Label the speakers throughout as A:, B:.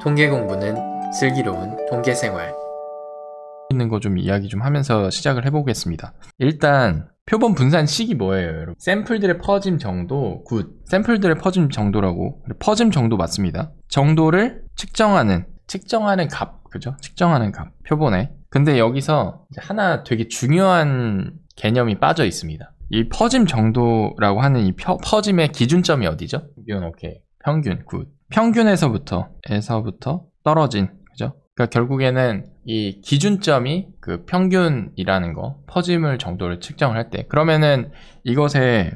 A: 통계 공부는 슬기로운 통계 생활. 있는 거 좀 이야기 좀 하면서 시작을 해보겠습니다. 일단 표본 분산식이 뭐예요, 여러분? 샘플들의 퍼짐 정도, 굿. 샘플들의 퍼짐 정도라고. 퍼짐 정도 맞습니다. 정도를 측정하는, 측정하는 값, 그죠? 측정하는 값, 표본에. 근데 여기서 하나 되게 중요한 개념이 빠져 있습니다. 이 퍼짐 정도라고 하는 이 펴, 퍼짐의 기준점이 어디죠? 이건 오케이. 평균, 굿. 평균에서부터 에서부터 떨어진 그죠? 그러니까 결국에는 이 기준점이 그 평균이라는 거 퍼짐을 정도를 측정을 할 때 그러면은 이것의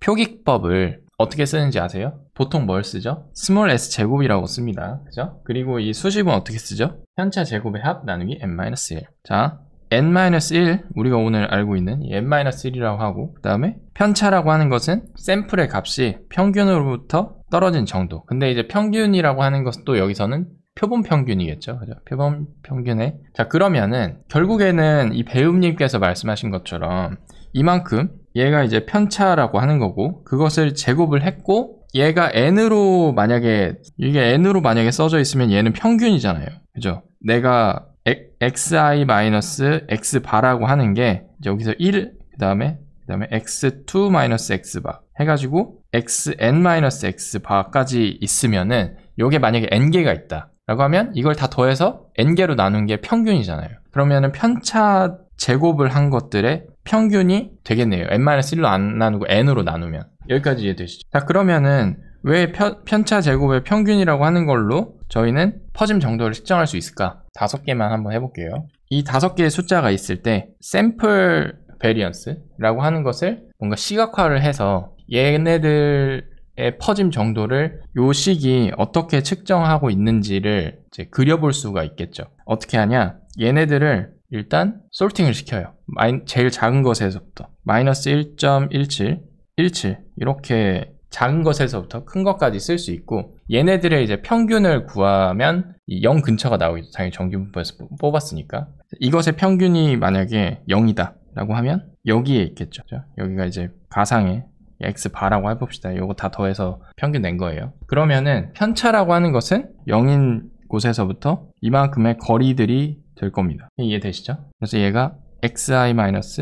A: 표기법을 어떻게 쓰는지 아세요? 보통 뭘 쓰죠? 스몰 s 제곱이라고 씁니다. 그죠? 그리고 이 수식은 어떻게 쓰죠? 편차 제곱의 합 나누기 n-1 자, n-1 우리가 오늘 알고 있는 n-1이라고 하고 그 다음에 편차라고 하는 것은 샘플의 값이 평균으로부터 떨어진 정도. 근데 이제 평균이라고 하는 것은 또 여기서는 표본 평균이겠죠. 그죠? 표본 평균에. 자, 그러면은 결국에는 이 배우님께서 말씀하신 것처럼 이만큼 얘가 이제 편차라고 하는 거고 그것을 제곱을 했고 얘가 n으로 만약에 이게 n으로 만약에 써져 있으면 얘는 평균이잖아요. 그죠? 내가 xi x 바라고 하는 게 이제 여기서 1 그다음에 그다음에 x2 x 바 해가지고 xn-x 바까지 있으면은 요게 만약에 n개가 있다 라고 하면 이걸 다 더해서 n개로 나눈 게 평균이잖아요 그러면은 편차 제곱을 한 것들의 평균이 되겠네요 n-1로 안 나누고 n으로 나누면 여기까지 이해되시죠 자 그러면은 왜 편, 편차 제곱의 평균이라고 하는 걸로 저희는 퍼짐 정도를 측정할 수 있을까 다섯 개만 한번 해볼게요 이 다섯 개의 숫자가 있을 때 샘플 베리언스라고 하는 것을 뭔가 시각화를 해서 얘네들의 퍼짐 정도를 요 식이 어떻게 측정하고 있는지를 이제 그려볼 수가 있겠죠. 어떻게 하냐? 얘네들을 일단 솔팅을 시켜요. 마이, 제일 작은 것에서부터 마이너스 1.17, 17 이렇게 작은 것에서부터 큰 것까지 쓸 수 있고 얘네들의 이제 평균을 구하면 0 근처가 나오겠죠. 당연히 정규분포에서 뽑았으니까 이것의 평균이 만약에 0이다 라고 하면 여기에 있겠죠. 여기가 이제 가상의 x 바라고 해봅시다. 이거 다 더해서 평균 낸 거예요. 그러면은 편차라고 하는 것은 0인 곳에서부터 이만큼의 거리들이 될 겁니다. 이해되시죠? 그래서 얘가 xi-x바라고의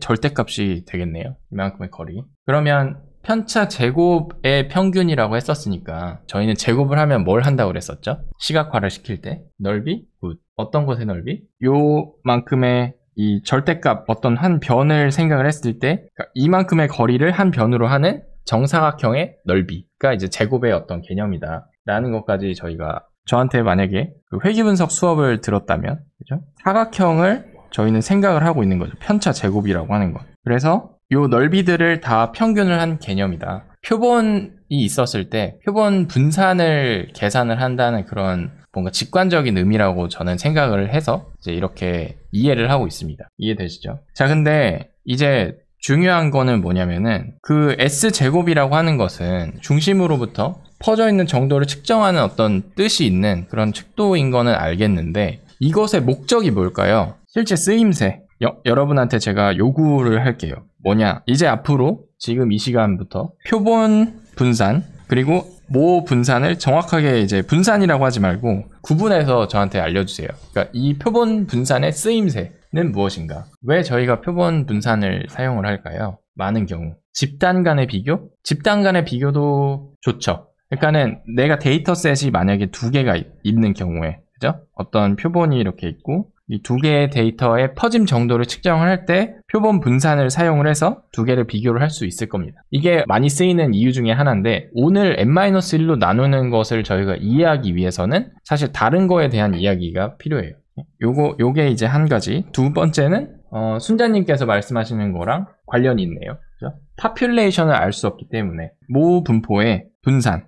A: 절대값이 되겠네요. 이만큼의 거리. 그러면 편차 제곱의 평균이라고 했었으니까 저희는 제곱을 하면 뭘 한다고 그랬었죠? 시각화를 시킬 때 넓이 굿 어떤 곳의 넓이? 요만큼의 이 절대값 어떤 한 변을 생각을 했을 때 그러니까 이만큼의 거리를 한 변으로 하는 정사각형의 넓이가 이제 제곱의 어떤 개념이다 라는 것까지 저희가 저한테 만약에 그 회귀분석 수업을 들었다면 그죠? 사각형을 저희는 생각을 하고 있는 거죠 편차 제곱이라고 하는 것 그래서 이 넓이들을 다 평균을 한 개념이다 표본이 있었을 때 표본 분산을 계산을 한다는 그런 뭔가 직관적인 의미라고 저는 생각을 해서 이제 이렇게 이해를 하고 있습니다. 이해되시죠? 자, 근데 이제 중요한 거는 뭐냐면은 그 S 제곱이라고 하는 것은 중심으로부터 퍼져 있는 정도를 측정하는 어떤 뜻이 있는 그런 측도인 거는 알겠는데 이것의 목적이 뭘까요? 실제 쓰임새. 여, 여러분한테 제가 요구를 할게요. 뭐냐? 이제 앞으로 지금 이 시간부터 표본 분산 그리고 모 분산을 정확하게 이제 분산이라고 하지 말고 구분해서 저한테 알려주세요. 그러니까 이 표본 분산의 쓰임새는 무엇인가? 왜 저희가 표본 분산을 사용을 할까요? 많은 경우 집단 간의 비교? 집단 간의 비교도 좋죠. 그러니까는 내가 데이터셋이 만약에 두 개가 있는 경우에 그죠? 어떤 표본이 이렇게 있고 이두 개의 데이터의 퍼짐 정도를 측정을 할 때 표본 분산을 사용을 해서 두 개를 비교를 할 수 있을 겁니다. 이게 많이 쓰이는 이유 중에 하나인데 오늘 n-1로 나누는 것을 저희가 이해하기 위해서는 사실 다른 거에 대한 이야기가 필요해요. 요거 요게 이제 한 가지. 두 번째는 어, 순자님께서 말씀하시는 거랑 관련이 있네요. 그죠? 파퓰레이션을 알 수 없기 때문에 모 분포의 분산을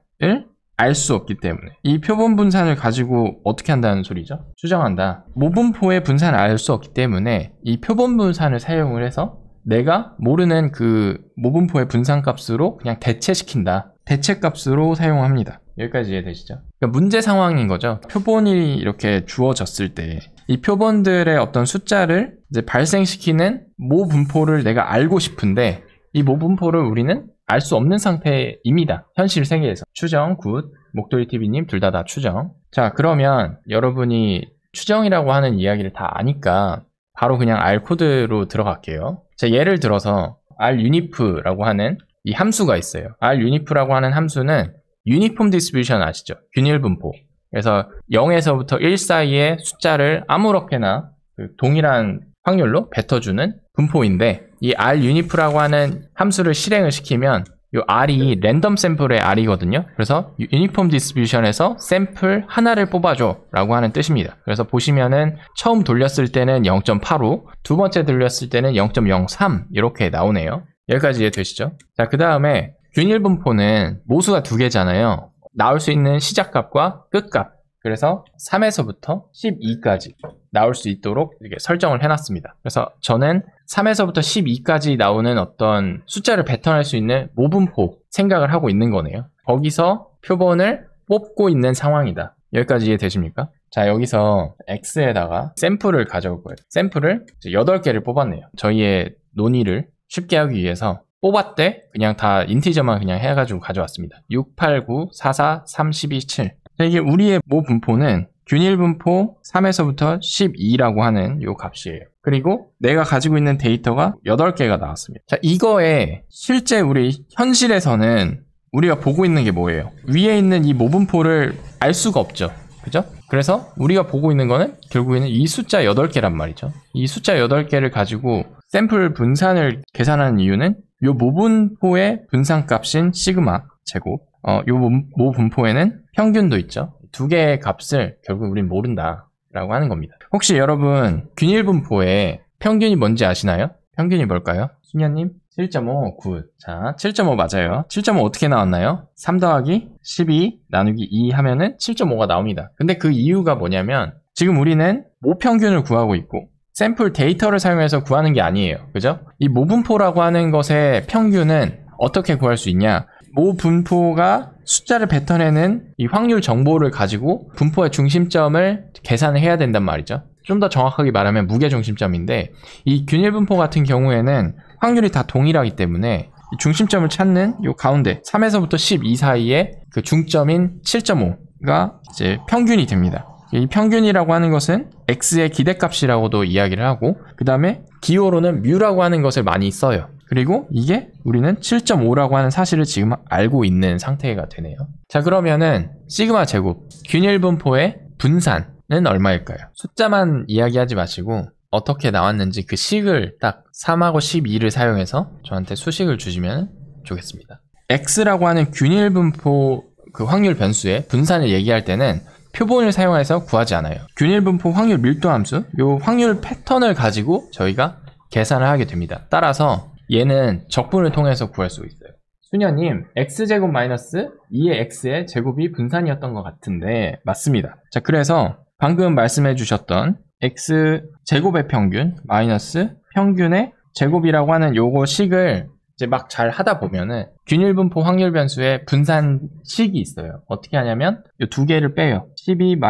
A: 알수 없기 때문에 이 표본 분산을 가지고 어떻게 한다는 소리죠? 추정한다 모분포의 분산을 알 수 없기 때문에 이 표본 분산을 사용을 해서 내가 모르는 그 모분포의 분산값으로 그냥 대체시킨다 대체값으로 사용합니다 여기까지 이해되시죠? 그러니까 문제 상황인 거죠 표본이 이렇게 주어졌을 때 이 표본들의 어떤 숫자를 이제 발생시키는 모 분포를 내가 알고 싶은데 이 모분포를 우리는 알수 없는 상태입니다. 현실 세계에서. 추정, 굿, 목도리TV님 둘 다다 다 추정. 자, 그러면 여러분이 추정이라고 하는 이야기를 다 아니까 바로 그냥 R 코드로 들어갈게요. 자, 예를 들어서 R 유니프라고 하는 이 함수가 있어요. R 유니프라고 하는 함수는 유니폼 디스트리뷰션 아시죠? 균일 분포. 그래서 0에서부터 1 사이의 숫자를 아무렇게나 그 동일한 확률로 뱉어주는 분포인데 이 r 유니프라고 하는 함수를 실행을 시키면 이 r이 랜덤 샘플의 r이거든요. 그래서 유니폼 디스트리뷰션에서 샘플 하나를 뽑아줘 라고 하는 뜻입니다. 그래서 보시면은 처음 돌렸을 때는 0.85, 두 번째 돌렸을 때는 0.03 이렇게 나오네요. 여기까지 이해되시죠? 자, 그 다음에 균일 분포는 모수가 두 개잖아요. 나올 수 있는 시작값과 끝값 그래서 3에서부터 12까지 나올 수 있도록 이렇게 설정을 해놨습니다. 그래서 저는 3에서부터 12까지 나오는 어떤 숫자를 뱉어낼 수 있는 모분포 생각을 하고 있는 거네요. 거기서 표본을 뽑고 있는 상황이다. 여기까지 이해되십니까? 자 여기서 x에다가 샘플을 가져올 거예요. 샘플을 8개를 뽑았네요. 저희의 논의를 쉽게 하기 위해서 뽑았대 그냥 다 인티저만 그냥 해가지고 가져왔습니다. 6, 8, 9, 4, 4, 3, 12, 7 이게 우리의 모 분포는 균일 분포 3에서부터 12라고 하는 요 값이에요. 그리고 내가 가지고 있는 데이터가 8개가 나왔습니다. 자, 이거에 실제 우리 현실에서는 우리가 보고 있는 게 뭐예요? 위에 있는 이 모분포를 알 수가 없죠. 그죠? 그래서 우리가 보고 있는 거는 결국에는 이 숫자 8개란 말이죠. 이 숫자 8개를 가지고 샘플 분산을 계산하는 이유는 요 모분포의 분산값인 시그마 제곱 어, 요모 분포에는 평균도 있죠. 두 개의 값을 결국 우린 모른다 라고 하는 겁니다. 혹시 여러분 균일 분포의 평균이 뭔지 아시나요? 평균이 뭘까요? 수녀님 7.5 굿. 자, 7.5 맞아요. 7.5 어떻게 나왔나요? 3 더하기 12 나누기 2 하면은 7.5가 나옵니다. 근데 그 이유가 뭐냐면 지금 우리는 모평균을 구하고 있고 샘플 데이터를 사용해서 구하는 게 아니에요. 그죠? 이 모분포라고 하는 것의 평균은 어떻게 구할 수 있냐? 모 분포가 숫자를 뱉어내는 이 확률 정보를 가지고 분포의 중심점을 계산을 해야 된단 말이죠. 좀 더 정확하게 말하면 무게 중심점인데 이 균일 분포 같은 경우에는 확률이 다 동일하기 때문에 중심점을 찾는 이 가운데 3에서부터 12 사이에 그 중점인 7.5가 이제 평균이 됩니다. 이 평균이라고 하는 것은 x의 기대값이라고도 이야기를 하고 그 다음에 기호로는 뮤라고 하는 것을 많이 써요. 그리고 이게 우리는 7.5라고 하는 사실을 지금 알고 있는 상태가 되네요. 자 그러면은 시그마 제곱 균일분포의 분산은 얼마일까요? 숫자만 이야기하지 마시고 어떻게 나왔는지 그 식을 딱 3하고 12를 사용해서 저한테 수식을 주시면 좋겠습니다. x라고 하는 균일분포 그 확률 변수의 분산을 얘기할 때는 표본을 사용해서 구하지 않아요. 균일분포 확률 밀도 함수, 요 확률 패턴을 가지고 저희가 계산을 하게 됩니다. 따라서 얘는 적분을 통해서 구할 수 있어요. 수녀님, x제곱 마이너스 2의 x의 제곱이 분산이었던 것 같은데 맞습니다. 자, 그래서 방금 말씀해 주셨던 x제곱의 평균 마이너스 평균의 제곱이라고 하는 요거 식을 이제 막 잘 하다 보면은 균일분포 확률 변수의 분산식이 있어요. 어떻게 하냐면 요 두 개를 빼요. 12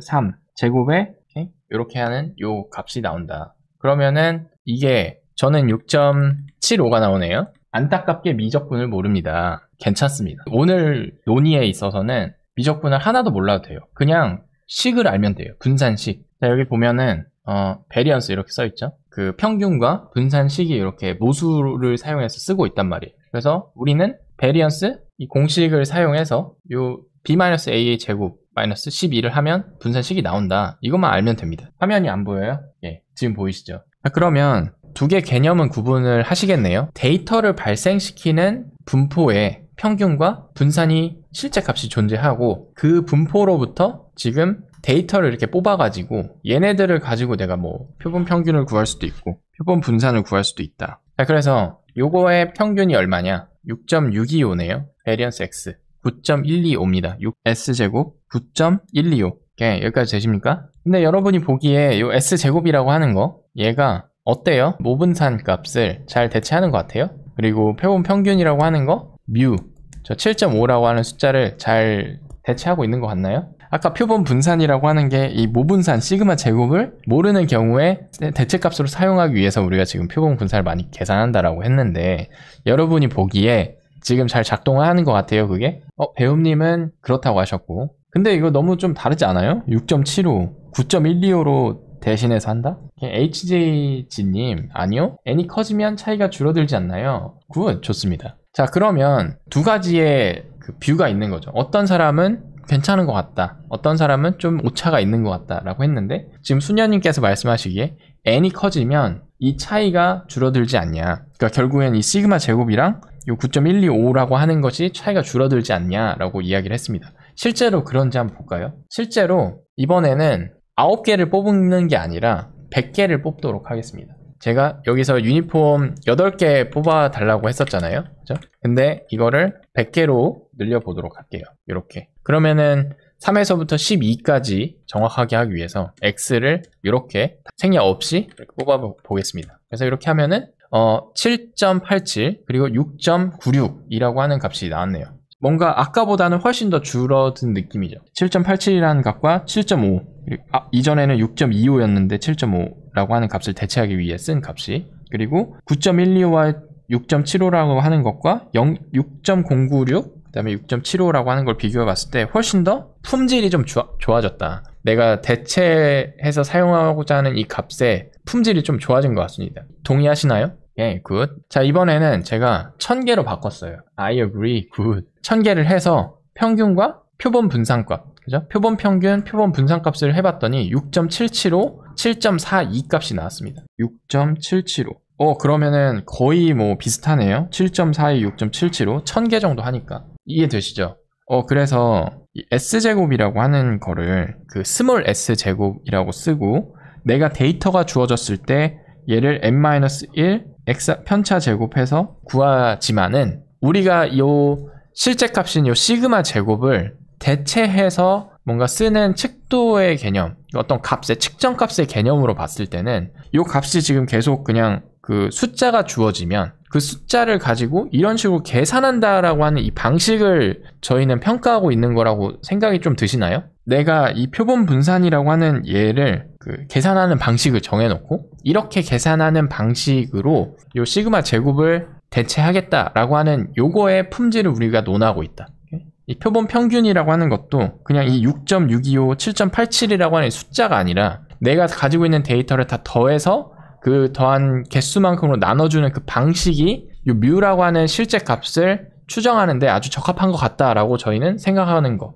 A: 3 제곱에 이렇게 하는 요 값이 나온다. 그러면은 이게 저는 6.75가 나오네요. 안타깝게 미적분을 모릅니다. 괜찮습니다. 오늘 논의에 있어서는 미적분을 하나도 몰라도 돼요. 그냥 식을 알면 돼요. 분산식. 자, 여기 보면은 어, 베리언스 이렇게 써 있죠. 그 평균과 분산식이 이렇게 모수를 사용해서 쓰고 있단 말이에요. 그래서 우리는 베리언스 이 공식을 사용해서 요 b a 제곱 마이너스 12를 하면 분산식이 나온다. 이것만 알면 됩니다. 화면이 안 보여요? 예, 지금 보이시죠? 자, 그러면 두개 개념은 구분을 하시겠네요. 데이터를 발생시키는 분포의 평균과 분산이 실제 값이 존재하고 그 분포로부터 지금 데이터를 이렇게 뽑아가지고 얘네들을 가지고 내가 뭐 표본 평균을 구할 수도 있고 표본 분산을 구할 수도 있다. 자, 그래서 요거의 평균이 얼마냐? 6.625네요. 베리언스 X. 9.125입니다. 6S제곱 9.125. 이렇게 여기까지 되십니까? 근데 여러분이 보기에 요 S제곱이라고 하는 거 얘가 어때요? 모분산 값을 잘 대체하는 것 같아요? 그리고 표본 평균이라고 하는 거? 뮤. 저 7.5라고 하는 숫자를 잘 대체하고 있는 것 같나요? 아까 표본 분산이라고 하는 게 이 모분산 시그마 제곱을 모르는 경우에 대체값으로 사용하기 위해서 우리가 지금 표본 분산을 많이 계산한다라고 했는데 여러분이 보기에 지금 잘 작동하는 것 같아요 그게? 어배우님은 그렇다고 하셨고 근데 이거 너무 좀 다르지 않아요? 6.75, 9.125로 대신해서 한다? HJG님, 아니요? n이 커지면 차이가 줄어들지 않나요? 굿, 좋습니다. 자, 그러면 두 가지의 그 뷰가 있는 거죠. 어떤 사람은 괜찮은 것 같다. 어떤 사람은 좀 오차가 있는 것 같다. 라고 했는데, 지금 수녀님께서 말씀하시기에 n이 커지면 이 차이가 줄어들지 않냐. 그러니까 결국엔 이 시그마 제곱이랑 이 9.125라고 하는 것이 차이가 줄어들지 않냐라고 이야기를 했습니다. 실제로 그런지 한번 볼까요? 실제로 이번에는 9개를 뽑는 게 아니라 100개를 뽑도록 하겠습니다 제가 여기서 유니폼 8개 뽑아 달라고 했었잖아요 그죠? 근데 이거를 100개로 늘려보도록 할게요 이렇게 그러면은 3에서부터 12까지 정확하게 하기 위해서 x를 이렇게 생략 없이 이렇게 뽑아 보겠습니다 그래서 이렇게 하면은 어, 7.87 그리고 6.96이라고 하는 값이 나왔네요 뭔가 아까보다는 훨씬 더 줄어든 느낌이죠. 7.87이라는 값과 7.5 아, 이전에는 6.25였는데 7.5라고 하는 값을 대체하기 위해 쓴 값이 그리고 9.125와 6.75라고 하는 것과 0, 6.096 그다음에 6.75라고 하는 걸 비교해 봤을 때 훨씬 더 품질이 좀 좋아, 좋아졌다. 내가 대체해서 사용하고자 하는 이 값의 품질이 좀 좋아진 것 같습니다. 동의하시나요? 예, good. 자, 이번에는 제가 1000개로 바꿨어요. I agree, good. 1000개를 해서 평균과 표본 분산값, 그죠? 표본 평균, 표본 분산값을 해봤더니 6 7 7 5 7.42 값이 나왔습니다. 6 7 7 5 어, 그러면은 거의 뭐 비슷하네요. 7.42, 6 7 7 5 1000개 정도 하니까. 이해되시죠? 어, 그래서 S제곱이라고 하는 거를 그 스몰 S제곱이라고 쓰고 내가 데이터가 주어졌을 때 얘를 n-1 x 편차 제곱해서 구하지만은 우리가 요 실제 값인 요 시그마 제곱을 대체해서 뭔가 쓰는 측도의 개념, 어떤 값의 측정 값의 개념으로 봤을 때는 이 값이 지금 계속 그냥 그 숫자가 주어지면 그 숫자를 가지고 이런 식으로 계산한다라고 하는 이 방식을 저희는 평가하고 있는 거라고 생각이 좀 드시나요? 내가 이 표본 분산이라고 하는 예를 그 계산하는 방식을 정해놓고 이렇게 계산하는 방식으로 요 시그마 제곱을 대체하겠다라고 하는 요거의 품질을 우리가 논하고 있다. 이 표본 평균이라고 하는 것도 그냥 이 6.625, 7.87이라고 하는 숫자가 아니라 내가 가지고 있는 데이터를 다 더해서 그 더한 개수만큼으로 나눠주는 그 방식이 이 뮤라고 하는 실제 값을 추정하는데 아주 적합한 것 같다라고 저희는 생각하는 거.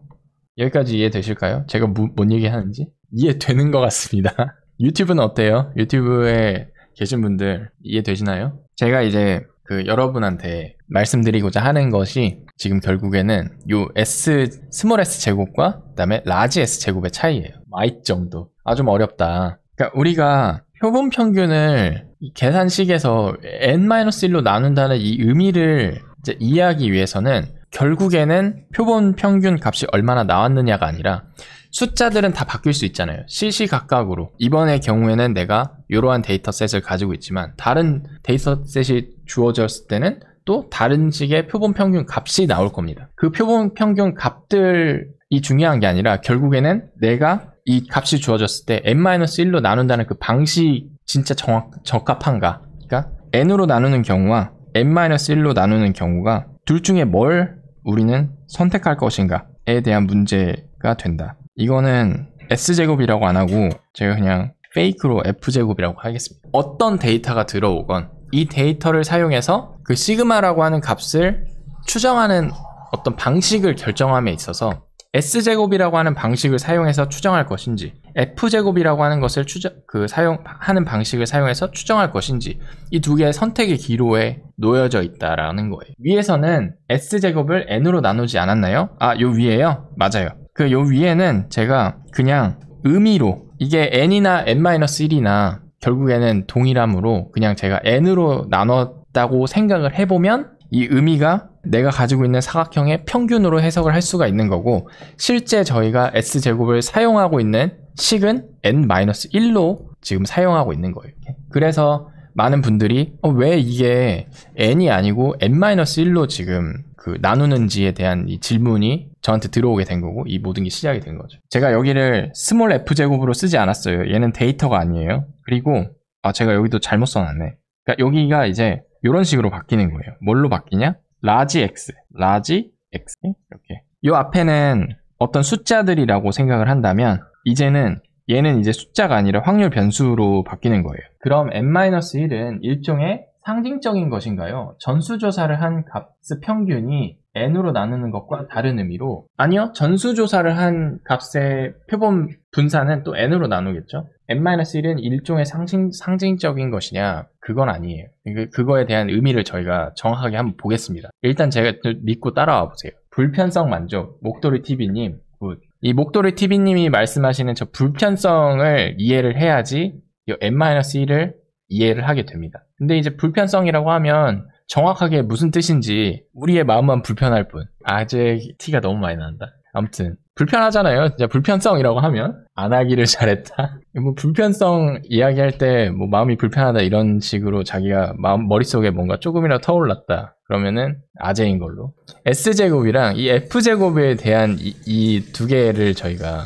A: 여기까지 이해되실까요? 제가 무, 뭔 얘기하는지? 이해되는 것 같습니다. 유튜브는 어때요? 유튜브에 계신 분들 이해되시나요? 제가 이제 그 여러분한테 말씀드리고자 하는 것이 지금 결국에는 요 S 스몰 S 제곱과 그다음에 라지 S 제곱의 차이예요. 마이 정도. 아주 어렵다. 그러니까 우리가 표본 평균을 계산식에서 n-1로 나눈다는 이 의미를 이제 이해하기 위해서는 결국에는 표본 평균 값이 얼마나 나왔느냐가 아니라 숫자들은 다 바뀔 수 있잖아요. 실시각각으로. 이번의 경우에는 내가 이러한 데이터셋을 가지고 있지만 다른 데이터셋이 주어졌을 때는 또 다른 식의 표본 평균 값이 나올 겁니다. 그 표본 평균 값들이 중요한 게 아니라 결국에는 내가 이 값이 주어졌을 때 n-1로 나눈다는 그 방식 진짜 정확, 적합한가? 그러니까 n으로 나누는 경우와 n-1로 나누는 경우가 둘 중에 뭘 우리는 선택할 것인가에 대한 문제가 된다. 이거는 S제곱이라고 안 하고 제가 그냥 페이크로 F제곱이라고 하겠습니다. 어떤 데이터가 들어오건 이 데이터를 사용해서 그 시그마라고 하는 값을 추정하는 어떤 방식을 결정함에 있어서 S제곱이라고 하는 방식을 사용해서 추정할 것인지 F제곱이라고 하는 것을 추정, 그 사용하는 방식을 사용해서 추정할 것인지 이 두 개의 선택의 기로에 놓여져 있다라는 거예요. 위에서는 S제곱을 N으로 나누지 않았나요? 아, 요 위에요? 맞아요. 그요 위에는 제가 그냥 의미로 이게 n이나 n-1이나 결국에는 동일함으로 그냥 제가 n으로 나눴다고 생각을 해보면 이 의미가 내가 가지고 있는 사각형의 평균으로 해석을 할 수가 있는 거고 실제 저희가 s제곱을 사용하고 있는 식은 n-1로 지금 사용하고 있는 거예요 그래서 많은 분들이 어, 왜 이게 n이 아니고 n-1로 지금 그 나누는지에 대한 이 질문이 저한테 들어오게 된 거고 이 모든 게 시작이 된 거죠. 제가 여기를 스몰 f제곱으로 쓰지 않았어요. 얘는 데이터가 아니에요. 그리고 아 제가 여기도 잘못 써놨네. 그러니까 여기가 이제 이런 식으로 바뀌는 거예요. 뭘로 바뀌냐? 라지 x, 라지 x 이렇게. 이 앞에는 어떤 숫자들이라고 생각을 한다면 이제는 얘는 이제 숫자가 아니라 확률 변수로 바뀌는 거예요. 그럼 n-1은 일종의 상징적인 것인가요? 전수조사를 한 값의 평균이 n으로 나누는 것과 다른 의미로 아니요 전수조사를 한 값의 표본 분산은 또 n으로 나누겠죠 n-1은 일종의 상징, 상징적인 것이냐 그건 아니에요 그거에 대한 의미를 저희가 정확하게 한번 보겠습니다 일단 제가 믿고 따라와 보세요 불편성 만족 목도리 TV님 굿. 이 목도리 TV님이 말씀하시는 저 불편성을 이해를 해야지 이 n-1을 이해를 하게 됩니다 근데 이제 불편성이라고 하면 정확하게 무슨 뜻인지 우리의 마음만 불편할 뿐. 아직 티가 너무 많이 난다. 아무튼 불편하잖아요. 진짜 불편성이라고 하면 안 하기를 잘했다. 뭐 불편성 이야기할 때 뭐 마음이 불편하다 이런 식으로 자기가 마음 머릿속에 뭔가 조금이라도 떠올랐다. 그러면은 아재인 걸로. S 제곱이랑 이 F 제곱에 대한 이 두 개를 저희가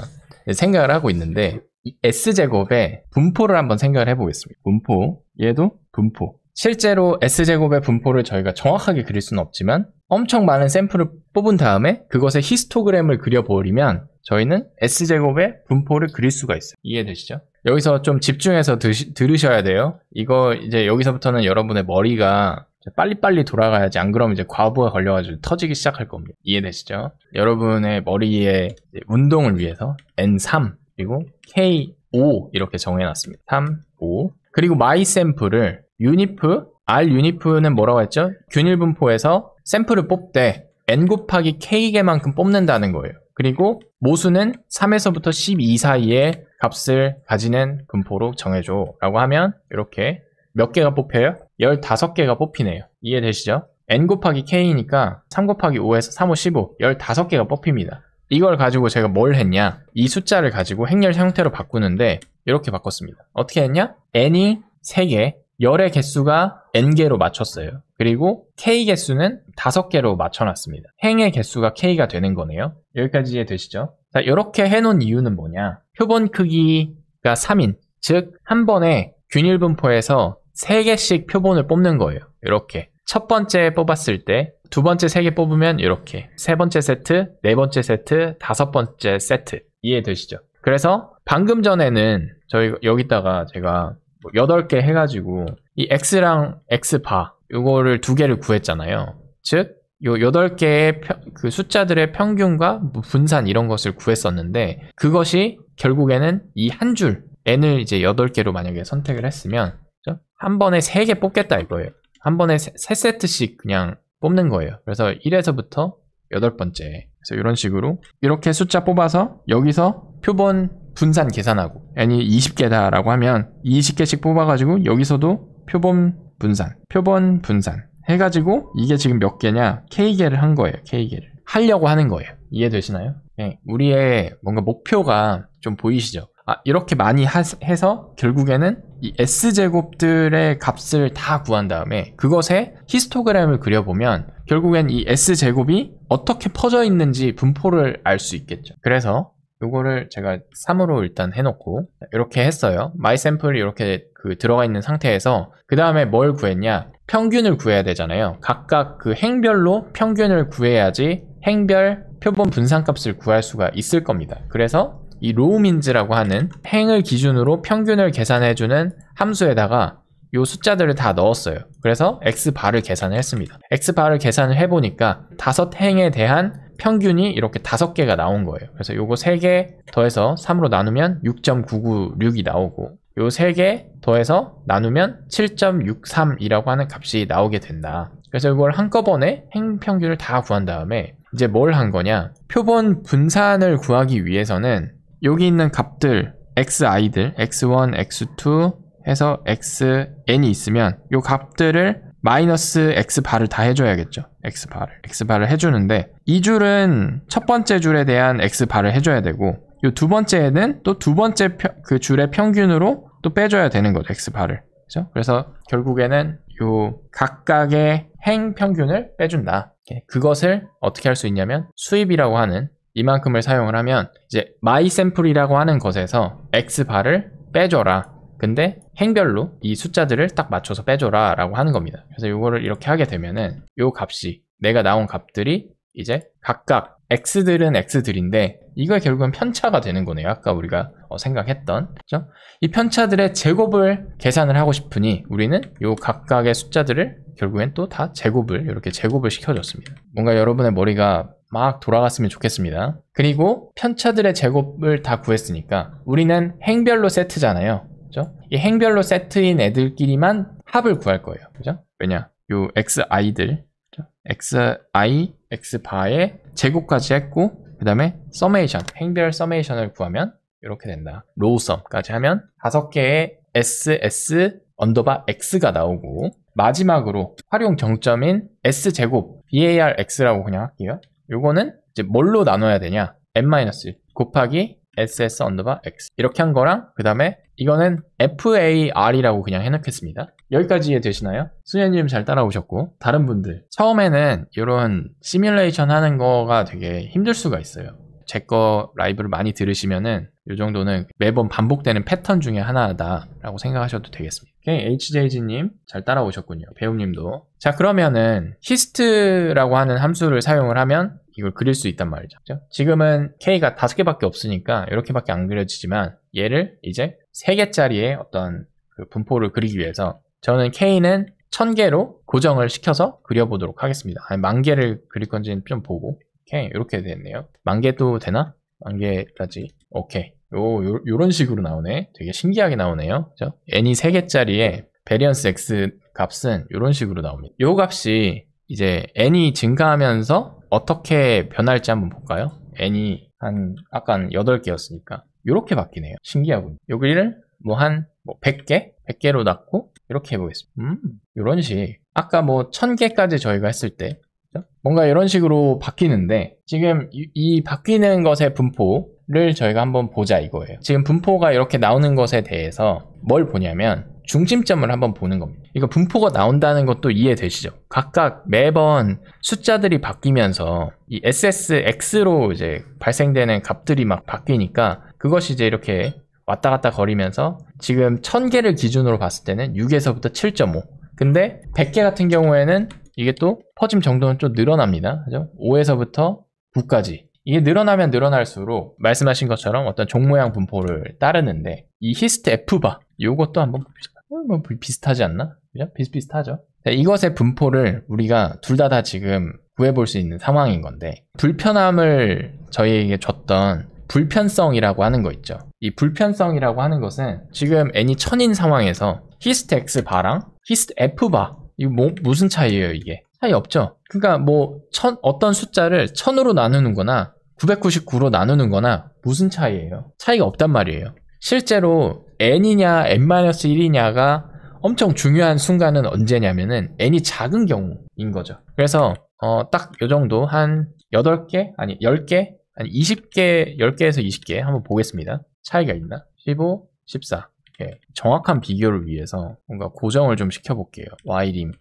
A: 생각을 하고 있는데 S 제곱의 분포를 한번 생각을 해 보겠습니다. 분포. 얘도 분포. 실제로 S제곱의 분포를 저희가 정확하게 그릴 수는 없지만 엄청 많은 샘플을 뽑은 다음에 그것의 히스토그램을 그려버리면 저희는 S제곱의 분포를 그릴 수가 있어요. 이해되시죠? 여기서 좀 집중해서 드시, 들으셔야 돼요. 이거 이제 여기서부터는 여러분의 머리가 빨리빨리 돌아가야지 안 그러면 이제 과부가 걸려가지고 터지기 시작할 겁니다. 이해되시죠? 여러분의 머리의 운동을 위해서 N3 그리고 K5 이렇게 정해놨습니다. 3, 5 그리고 마이 샘플을 유니프 R 유니프는 뭐라고 했죠? 균일 분포에서 샘플을 뽑되 n 곱하기 k 개만큼 뽑는다는 거예요. 그리고 모수는 3에서부터 12 사이에 값을 가지는 분포로 정해줘 라고 하면 이렇게 몇 개가 뽑혀요? 15개가 뽑히네요. 이해되시죠? n 곱하기 k니까 3 곱하기 5에서 3, 5, 15 15개가 뽑힙니다. 이걸 가지고 제가 뭘 했냐? 이 숫자를 가지고 행렬 형태로 바꾸는데 이렇게 바꿨습니다. 어떻게 했냐? n이 3개, 열의 개수가 n개로 맞췄어요. 그리고 k 개수는 5개로 맞춰놨습니다. 행의 개수가 k가 되는 거네요. 여기까지 이해되시죠? 자, 이렇게 해놓은 이유는 뭐냐? 표본 크기가 3인, 즉 한 번에 균일 분포에서 3개씩 표본을 뽑는 거예요. 이렇게. 첫 번째 뽑았을 때, 두 번째 세 개 뽑으면 이렇게. 세 번째 세트, 네 번째 세트, 다섯 번째 세트. 이해되시죠? 그래서 방금 전에는 저희 여기다가 제가 뭐 8개 해가지고 이 x랑 x바 이거를두 개를 구했잖아요. 즉, 요 8개의 평, 그 숫자들의 평균과 뭐 분산 이런 것을 구했었는데 그것이 결국에는 이 한 줄 n을 이제 8개로 만약에 선택을 했으면 그렇죠? 한 번에 3개 뽑겠다 이거예요. 한 번에 3세트씩 그냥 뽑는 거예요. 그래서 1에서부터 8 번째. 그래서 이런 식으로 이렇게 숫자 뽑아서 여기서 표본 분산 계산하고 n이 20개다라고 하면 20개씩 뽑아가지고 여기서도 표본 분산, 표본 분산 해가지고 이게 지금 몇 개냐 K개를 한 거예요. K개를 하려고 하는 거예요. 이해되시나요? 네. 우리의 뭔가 목표가 좀 보이시죠? 아, 이렇게 많이 하, 해서 결국에는 이 S제곱들의 값을 다 구한 다음에 그것에 히스토그램을 그려보면 결국엔 이 S제곱이 어떻게 퍼져 있는지 분포를 알 수 있겠죠. 그래서 요거를 제가 3으로 일단 해놓고 이렇게 했어요 마이 샘플이 이렇게 그 들어가 있는 상태에서 그 다음에 뭘 구했냐 평균을 구해야 되잖아요 각각 그 행별로 평균을 구해야지 행별 표본 분산값을 구할 수가 있을 겁니다 그래서 이 로우민즈라고 하는 행을 기준으로 평균을 계산해주는 함수에다가 요 숫자들을 다 넣었어요 그래서 x바를 계산을 했습니다 x바를 계산을 해보니까 다섯 행에 대한 평균이 이렇게 다섯 개가 나온 거예요. 그래서 요거 세 개 더해서 3으로 나누면 6.996이 나오고 요 세 개 더해서 나누면 7.63이라고 하는 값이 나오게 된다. 그래서 이걸 한꺼번에 행평균을 다 구한 다음에 이제 뭘 한 거냐 표본 분산을 구하기 위해서는 여기 있는 값들 xi들 x1, x2 해서 xn이 있으면 이 값들을 마이너스 x 바을다 해줘야겠죠. x 바을 x바를 해주는데 이 줄은 첫 번째 줄에 대한 x 바을 해줘야 되고 이 두 번째에는 또 두 번째 펴, 그 줄의 평균으로 또 빼줘야 되는 거죠. x 바을 그죠? 그래서 결국에는 요 각각의 행 평균을 빼준다. 예, 그것을 어떻게 할 수 있냐면 수입이라고 하는 이만큼을 사용을 하면 이제 마이 샘플이라고 하는 것에서 x 바을 빼줘라. 근데 행별로 이 숫자들을 딱 맞춰서 빼줘라 라고 하는 겁니다. 그래서 이거를 이렇게 하게 되면은 이 값이 내가 나온 값들이 이제 각각 x들은 x들인데 이거 결국은 편차가 되는 거네요. 아까 우리가 어, 생각했던 그렇죠? 이 편차들의 제곱을 계산을 하고 싶으니 우리는 이 각각의 숫자들을 결국엔 또 다 제곱을 이렇게 제곱을 시켜줬습니다. 뭔가 여러분의 머리가 막 돌아갔으면 좋겠습니다. 그리고 편차들의 제곱을 다 구했으니까 우리는 행별로 세트잖아요. 그죠? 이 행별로 세트인 애들끼리만 합을 구할 거예요. 그죠? 왜냐? 요 xi들, 그죠? xi, x 바에 제곱까지 했고 그 다음에 서메이션, 행별 서메이션을 구하면 이렇게 된다. 로우 썸까지 하면 다섯 개의 ss, 언더바 x가 나오고 마지막으로 활용 정점인 s제곱 v a r x 라고 그냥 할게요. 요거는 이제 뭘로 나눠야 되냐 m-1 곱하기 ss 언더바 x 이렇게 한 거랑 그 다음에 이거는 FAR이라고 그냥 해놓겠습니다. 여기까지 이해 되시나요? 수녀님 잘 따라오셨고 다른 분들 처음에는 이런 시뮬레이션 하는 거가 되게 힘들 수가 있어요. 제 거 라이브를 많이 들으시면은 이 정도는 매번 반복되는 패턴 중에 하나다라고 생각하셔도 되겠습니다. HJG님 잘 따라오셨군요. 배우님도. 자 그러면은 히스트라고 하는 함수를 사용을 하면 이걸 그릴 수 있단 말이죠. 지금은 K가 다섯 개밖에 없으니까 이렇게밖에 안 그려지지만 얘를 이제 3개짜리의 어떤 그 분포를 그리기 위해서 저는 K는 1000개로 고정을 시켜서 그려보도록 하겠습니다. 아니, 만 개를 그릴 건지는 좀 보고. 오케이, 이렇게 됐네요. 만 개도 되나? 만 개까지. 오케이. 요, 요, 요런 식으로 나오네. 되게 신기하게 나오네요. 그죠? n이 3개짜리에 베리언스 x 값은 요런 식으로 나옵니다. 요 값이 이제 n이 증가하면서 어떻게 변할지 한번 볼까요? n이 한 아까 8개였으니까 이렇게 바뀌네요. 신기하군요. 여기를 뭐 한 뭐 100개? 뭐 100개로 낮고 이렇게 해보겠습니다. 음, 이런 식. 아까 뭐 1000개까지 저희가 했을 때 그렇죠? 뭔가 이런 식으로 바뀌는데 지금 이, 이 바뀌는 것의 분포를 저희가 한번 보자 이거예요. 지금 분포가 이렇게 나오는 것에 대해서 뭘 보냐면 중심점을 한번 보는 겁니다. 이거 분포가 나온다는 것도 이해되시죠? 각각 매번 숫자들이 바뀌면서 이 SSX로 이제 발생되는 값들이 막 바뀌니까 그것이 이제 이렇게 왔다 갔다 거리면서 지금 1000개를 기준으로 봤을 때는 6에서부터 7.5 근데 100개 같은 경우에는 이게 또 퍼짐 정도는 좀 늘어납니다 그죠? 5에서부터 9까지 이게 늘어나면 늘어날수록 말씀하신 것처럼 어떤 종모양 분포를 따르는데 이 히스트 F바 요것도 한번 어, 뭐 비슷하지 않나? 그죠? 비슷비슷하죠 이것의 분포를 우리가 둘 다다 다 지금 구해볼 수 있는 상황인 건데 불편함을 저희에게 줬던 불편성이라고 하는 거 있죠. 이 불편성이라고 하는 것은 지금 n이 0인 상황에서 히스 s t x 바랑 히스 s t f 바 이거 뭐, 무슨 차이예요 이게? 차이 없죠. 그러니까 뭐 천, 어떤 숫자를 1 0 0 0으로 나누는 거나 999로 나누는 거나 무슨 차이예요? 차이가 없단 말이에요. 실제로 n이냐 n-1이냐가 엄청 중요한 순간은 언제냐면은 n이 작은 경우인 거죠. 그래서 어, 딱 요 정도 한 8개 아니 10개 한 20개, 10개에서 20개 한번 보겠습니다. 차이가 있나? 15, 14. 이렇게 정확한 비교를 위해서 뭔가 고정을 좀 시켜볼게요. y림.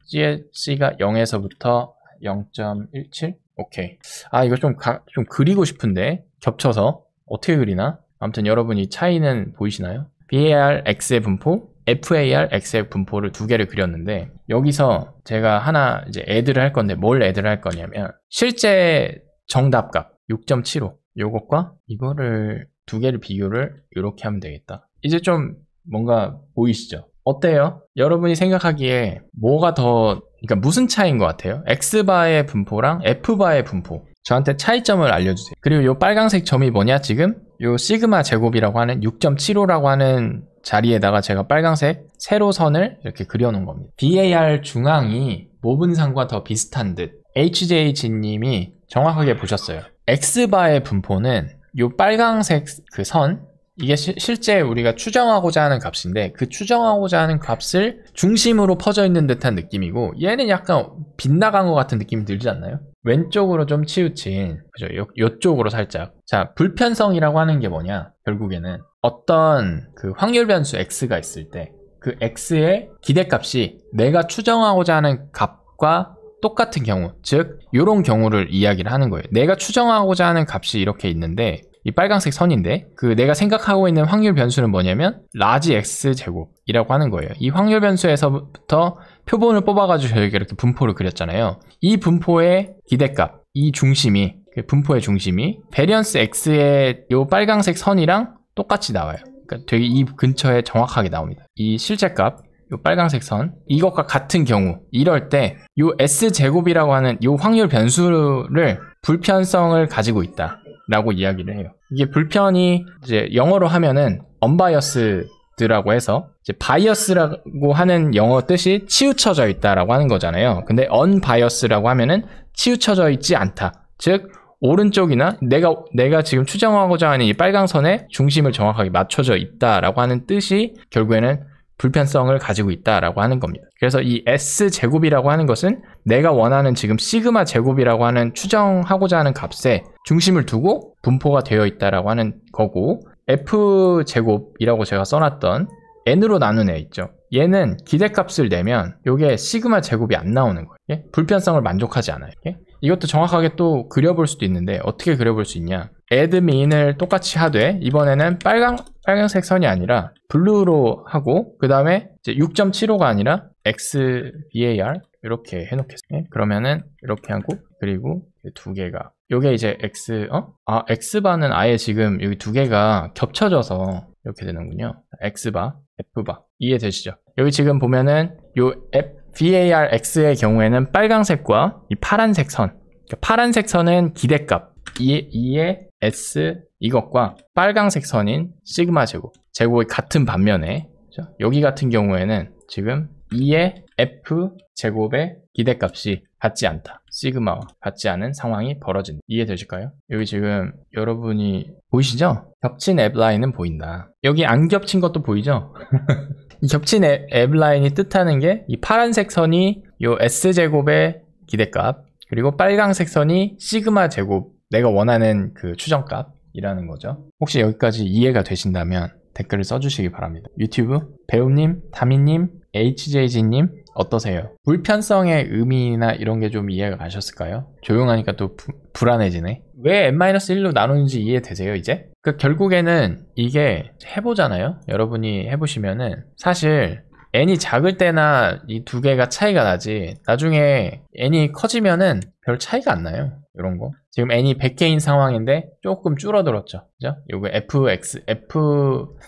A: c가 0에서부터 0.17? 오케이. 아, 이거 좀, 가, 좀 그리고 싶은데 겹쳐서 어떻게 그리나? 아무튼 여러분이 차이는 보이시나요? bar x의 분포, FAR X의 분포를 두 개를 그렸는데 여기서 제가 하나 이제 애드를 할 건데 뭘 애드를 할 거냐면 실제 정답값 6.75 요것과 이거를 두 개를 비교를 이렇게 하면 되겠다 이제 좀 뭔가 보이시죠? 어때요? 여러분이 생각하기에 뭐가 더 그러니까 무슨 차이인 것 같아요? X바의 분포랑 F바의 분포 저한테 차이점을 알려주세요 그리고 요빨간색 점이 뭐냐 지금? 요 시그마 제곱이라고 하는 6.75라고 하는 자리에다가 제가 빨간색 세로선을 이렇게 그려놓은 겁니다 BAR 중앙이 모분상과 뭐 더 비슷한 듯 h j 진님이 정확하게 보셨어요 X바의 분포는 이 빨강색 그 선, 이게 시, 실제 우리가 추정하고자 하는 값인데 그 추정하고자 하는 값을 중심으로 퍼져 있는 듯한 느낌이고 얘는 약간 빗나간 것 같은 느낌이 들지 않나요? 왼쪽으로 좀 치우친 그죠? 요, 요쪽으로 살짝 자 불편성이라고 하는 게 뭐냐 결국에는 어떤 그 확률 변수 x가 있을 때 그 x의 기대값이 내가 추정하고자 하는 값과 똑같은 경우 즉 이런 경우를 이야기를 하는 거예요 내가 추정하고자 하는 값이 이렇게 있는데 이빨간색 선인데 그 내가 생각하고 있는 확률 변수는 뭐냐면 라지 x 제곱이라고 하는 거예요 이 확률 변수에서부터 표본을 뽑아가지고 저희가 이렇게 분포를 그렸잖아요 이 분포의 기대값 이 중심이 그 분포의 중심이 배리언스 x의 이빨간색 선이랑 똑같이 나와요 그러니까 되게 이 근처에 정확하게 나옵니다 이 실제값 요빨간색선 이것과 같은 경우 이럴 때 요 S제곱이라고 하는 요 확률 변수를 불편성을 가지고 있다 라고 이야기를 해요 이게 불편이 이제 영어로 하면은 unbiased라고 해서 이제 바이어스라고 하는 영어 뜻이 치우쳐져 있다라고 하는 거잖아요 근데 unbiased라고 하면은 치우쳐져 있지 않다 즉 오른쪽이나 내가 내가 지금 추정하고자 하는 이 빨강선의 중심을 정확하게 맞춰져 있다라고 하는 뜻이 결국에는 불편성을 가지고 있다라고 하는 겁니다. 그래서 이 S 제곱이라고 하는 것은 내가 원하는 지금 시그마 제곱이라고 하는 추정하고자 하는 값에 중심을 두고 분포가 되어 있다라고 하는 거고 F 제곱이라고 제가 써놨던 n으로 나눈 애 있죠. 얘는 기대값을 내면 이게 시그마 제곱이 안 나오는 거예요. 예? 불편성을 만족하지 않아요. 이게? 예? 이것도 정확하게 또 그려볼 수도 있는데 어떻게 그려볼 수 있냐 admin을 e 똑같이 하되 이번에는 빨강, 빨강색 선이 아니라 블루로 하고 그 다음에 6.75가 아니라 xbar 이렇게 해놓겠습니다 네, 그러면은 이렇게 하고 그리고 두 개가 요게 이제 x 어? 아 x바는 아예 지금 여기 두 개가 겹쳐져서 이렇게 되는군요 x바 f바 이해되시죠 여기 지금 보면은 요 f VAR X의 경우에는 빨간색과이 파란색 선 그러니까 파란색 선은 기대값 이, 의 S 이것과 빨간색 선인 시그마 제곱 제곱이 같은 반면에 그렇죠? 여기 같은 경우에는 지금 2의 f 제곱의 기대값이 받지 않다. 시그마와 받지 않은 상황이 벌어진 이해되실까요? 여기 지금 여러분이 보이시죠? 겹친 앱 라인은 보인다. 여기 안 겹친 것도 보이죠? 이 겹친 앱, 앱 라인이 뜻하는 게 이 파란색 선이 요 S제곱의 기대값 그리고 빨강색 선이 시그마 제곱 내가 원하는 그 추정값이라는 거죠 혹시 여기까지 이해가 되신다면 댓글을 써주시기 바랍니다 유튜브 배우님, 다미님, HJG님 어떠세요? 불편성의 의미나 이런 게 좀 이해가 가셨을까요? 조용하니까 또 부, 불안해지네 왜 n-1로 나누는지 이해되세요 이제? 그 결국에는 이게 해보잖아요 여러분이 해보시면은 사실 n이 작을 때나 이 두 개가 차이가 나지 나중에 n이 커지면은 별 차이가 안 나요 이런 거 지금 n이 100개인 상황인데 조금 줄어들었죠 그죠? 요거 fx, f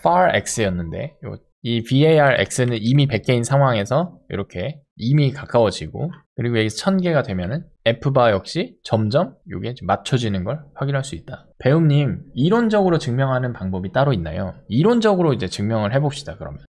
A: a r x였는데 이 var x는 이미 100개인 상황에서 이렇게 이미 가까워지고 그리고 여기서 1000개가 되면은 F바 역시 점점 이게 맞춰지는 걸 확인할 수 있다. 배우님, 이론적으로 증명하는 방법이 따로 있나요? 이론적으로 이제 증명을 해봅시다, 그러면.